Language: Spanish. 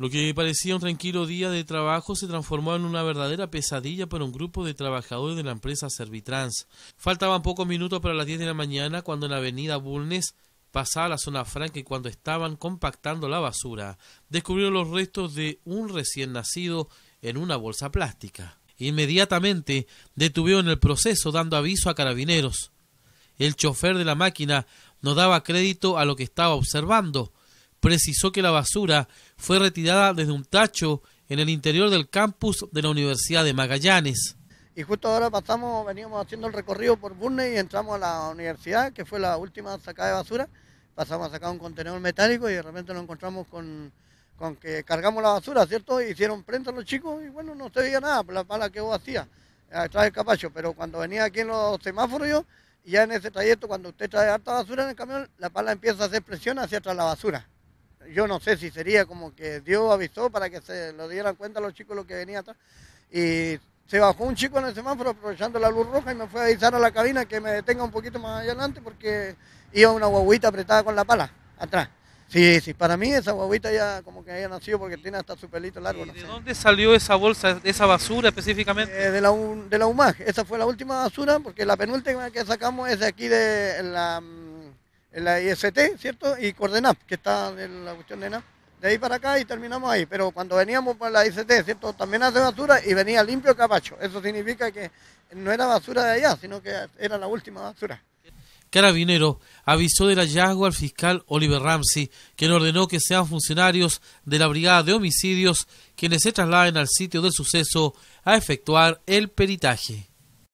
Lo que parecía un tranquilo día de trabajo se transformó en una verdadera pesadilla para un grupo de trabajadores de la empresa Servitrans. Faltaban pocos minutos para las 10 de la mañana cuando en la avenida Bulnes pasaba la zona franca y cuando estaban compactando la basura, descubrieron los restos de un recién nacido en una bolsa plástica. Inmediatamente detuvieron el proceso dando aviso a carabineros. El chofer de la máquina no daba crédito a lo que estaba observando precisó que la basura fue retirada desde un tacho en el interior del campus de la Universidad de Magallanes. Y justo ahora pasamos, veníamos haciendo el recorrido por Burne y entramos a la universidad, que fue la última sacada de basura. Pasamos a sacar un contenedor metálico y de repente nos encontramos con, que cargamos la basura, ¿cierto? Hicieron prensa los chicos y bueno, no se veía nada, por la pala que vos hacía atrás del capacho. Pero cuando venía aquí en los semáforos yo, ya en ese trayecto, cuando usted trae harta basura en el camión, la pala empieza a hacer presión hacia atrás la basura yo no sé si sería como que Dios avisó para que se lo dieran cuenta a los chicos lo que venía atrás. Y se bajó un chico en el semáforo aprovechando la luz roja y me fue a avisar a la cabina que me detenga un poquito más allá adelante porque iba una guaguita apretada con la pala atrás. Sí, sí, para mí esa guaguita ya como que había nacido porque tiene hasta su pelito largo. ¿De dónde salió esa bolsa, esa basura específicamente? Eh, de, la, de la UMAG, esa fue la última basura porque la penúltima que sacamos es de aquí de la la IST, ¿cierto? Y Coordenap, que está en la cuestión de NAP. De ahí para acá y terminamos ahí. Pero cuando veníamos por la ICT, ¿cierto? También hace basura y venía limpio capacho. Eso significa que no era basura de allá, sino que era la última basura. Carabinero avisó del hallazgo al fiscal Oliver Ramsey, quien ordenó que sean funcionarios de la Brigada de Homicidios quienes se trasladen al sitio del suceso a efectuar el peritaje.